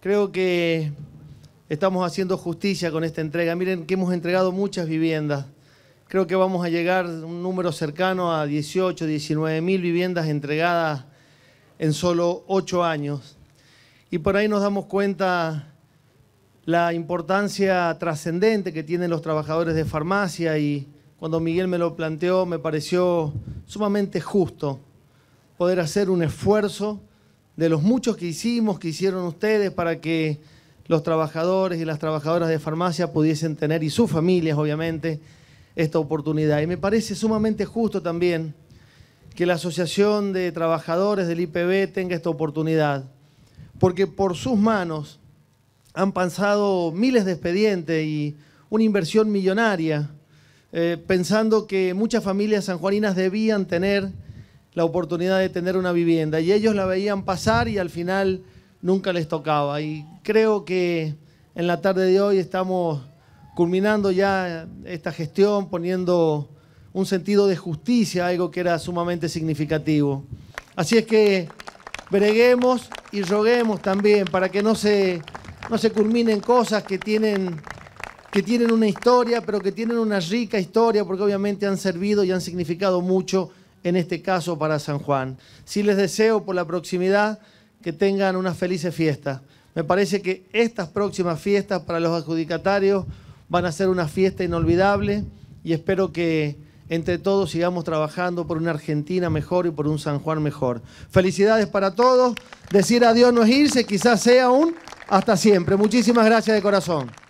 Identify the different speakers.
Speaker 1: Creo que estamos haciendo justicia con esta entrega. Miren que hemos entregado muchas viviendas. Creo que vamos a llegar a un número cercano a 18, 19 mil viviendas entregadas en solo ocho años. Y por ahí nos damos cuenta la importancia trascendente que tienen los trabajadores de farmacia y cuando Miguel me lo planteó me pareció sumamente justo poder hacer un esfuerzo de los muchos que hicimos, que hicieron ustedes para que los trabajadores y las trabajadoras de farmacia pudiesen tener, y sus familias obviamente, esta oportunidad. Y me parece sumamente justo también que la Asociación de Trabajadores del IPB tenga esta oportunidad, porque por sus manos han pasado miles de expedientes y una inversión millonaria, eh, pensando que muchas familias sanjuaninas debían tener la oportunidad de tener una vivienda y ellos la veían pasar y al final nunca les tocaba. Y creo que en la tarde de hoy estamos culminando ya esta gestión, poniendo un sentido de justicia, algo que era sumamente significativo. Así es que breguemos y roguemos también para que no se, no se culminen cosas que tienen, que tienen una historia, pero que tienen una rica historia, porque obviamente han servido y han significado mucho en este caso para San Juan. Sí les deseo por la proximidad que tengan unas felices fiestas. Me parece que estas próximas fiestas para los adjudicatarios van a ser una fiesta inolvidable y espero que entre todos sigamos trabajando por una Argentina mejor y por un San Juan mejor. Felicidades para todos. Decir adiós no es irse, quizás sea un hasta siempre. Muchísimas gracias de corazón.